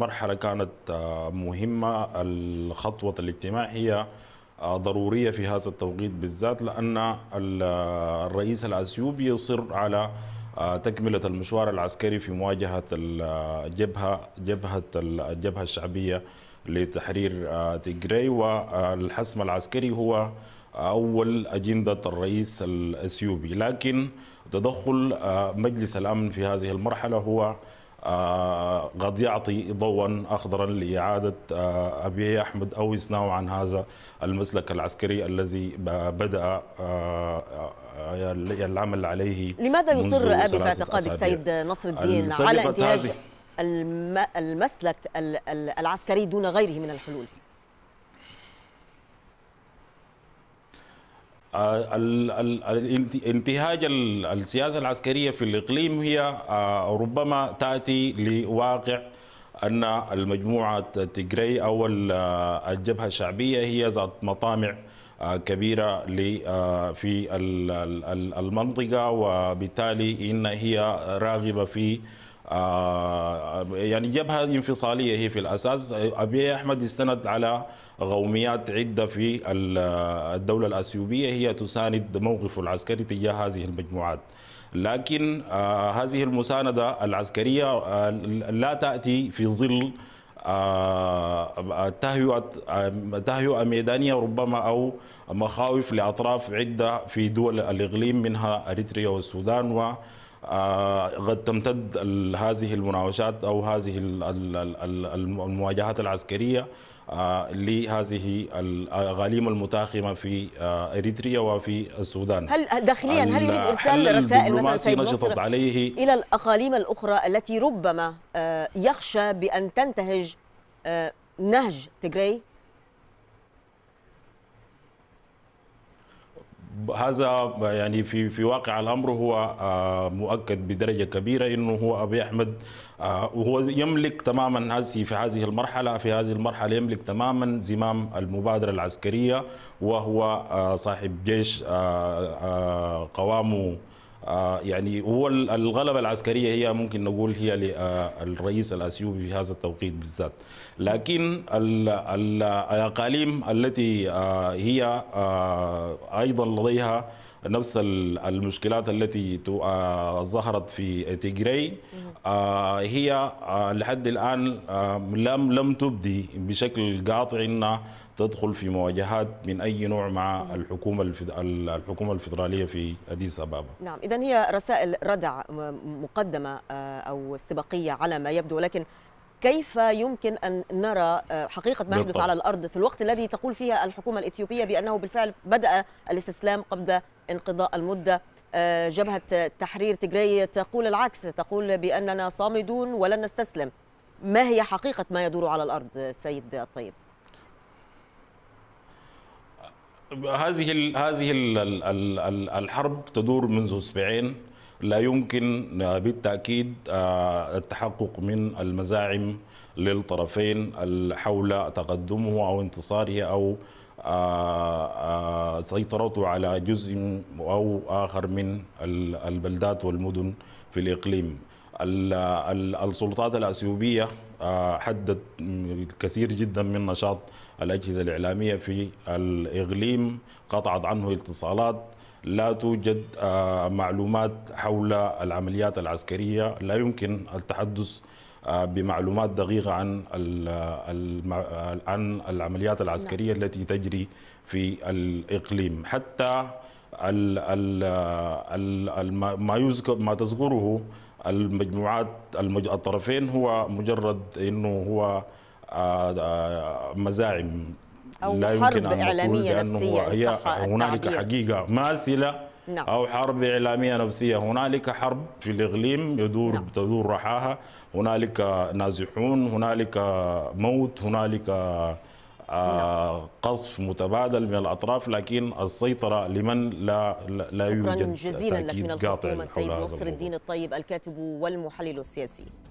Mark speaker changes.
Speaker 1: مرحله كانت آه، مهمه خطوه الاجتماع هي آه، ضروريه في هذا التوقيت بالذات لان آه، الرئيس الاثيوبي يصر على تكمله المشوار العسكري في مواجهه الجبهه جبهه الجبهه الشعبيه لتحرير تيغراي والحسم العسكري هو اول اجنده الرئيس الاثيوبي لكن تدخل مجلس الامن في هذه المرحله هو قد يعطي ضوءا اخضرا لاعاده آه، ابي احمد او ناو عن هذا المسلك العسكري الذي بدا العمل آه، آه، عليه لماذا يصر ابي في اعتقادك سيد نصر الدين على انتهاج
Speaker 2: المسلك العسكري دون غيره من الحلول
Speaker 1: آه، انتهاج السياسة العسكرية في الإقليم هي آه، ربما تأتي لواقع أن المجموعة التجري أو آه، الجبهة الشعبية هي ذات مطامع كبيرة في المنطقة وبالتالي إن هي راغبة في آه، يعني جبهة انفصالية هي في الأساس أبي أحمد استند على غوميات عدة في الدولة الأثيوبية هي تساند موقفه العسكري تجاه هذه المجموعات لكن آه، هذه المساندة العسكرية آه، لا تأتي في ظل تهيئة تهيئة ميدانية ربما أو مخاوف لأطراف عدة في دول الإقليم منها أريتريا والسودان و آه، قد تمتد هذه المناوشات او هذه المواجهات العسكريه آه، لهذه الاغاليم المتاخمه في آه، اريتريا وفي السودان
Speaker 2: هل داخليا هل يريد ارسال رسائل مثلا سيد نشطت عليه الى الاقاليم الاخرى التي ربما يخشى بان تنتهج نهج تجري
Speaker 1: هذا يعني في في واقع الامر هو آه، مؤكد بدرجه كبيره انه هو ابي احمد آه، وهو يملك تماما هذه في هذه المرحله في هذه المرحله يملك تماما زمام المبادره العسكريه وهو آه، صاحب جيش قوامه آه، يعني هو الغلبة العسكرية هي ممكن نقول هي للرئيس آه، الأثيوبي في هذا التوقيت بالذات لكن الأقاليم التي آه، هي أيضا لديها نفس المشكلات التي آه، ظهرت في تيجري آه، هي آه، لحد الآن لم لم تبدي بشكل قاطع أنها تدخل في مواجهات من اي نوع مع الحكومه الحكومه الفدراليه في اديس ابابا.
Speaker 2: نعم، اذا هي رسائل ردع مقدمه او استباقيه على ما يبدو ولكن كيف يمكن أن نرى آه، حقيقة ما يحدث على الأرض في الوقت الذي تقول فيها الحكومة الإثيوبية بأنه بالفعل بدأ الاستسلام قبل انقضاء المدة آه، جبهة تحرير تجري تقول العكس تقول بأننا صامدون ولن نستسلم ما هي حقيقة ما يدور على الأرض سيد الطيب؟
Speaker 1: هذه هذه الحرب تدور منذ اسبوعين لا يمكن بالتأكيد آه، التحقق من المزاعم للطرفين حول تقدمه أو انتصاره أو آه، آه، سيطرته على جزء أو آخر من البلدات والمدن في الإقليم السلطات الأثيوبية حدت كثير جدا من نشاط الأجهزة الإعلامية في الإقليم قطعت عنه اتصالات لا توجد آه، معلومات حول العمليات العسكرية لا يمكن التحدث آه، بمعلومات دقيقة عن عن العمليات العسكرية نعم. التي تجري في الإقليم حتى ما ما تذكره المجموعات الطرفين هو مجرد انه هو آه، مزاعم أو لا يمكن حرب إعلامية نفسية هي هنالك حقيقة ماسلة نعم. أو حرب إعلامية نفسية هنالك حرب في الإقليم يدور نعم. تدور رحاها هنالك نازحون هنالك موت هنالك آه، نعم. قصف متبادل من الاطراف لكن السيطره لمن لا لا يوجد شكرا جزيلا لك من الحكومه السيد نصر الدين
Speaker 2: الطيب الكاتب والمحلل السياسي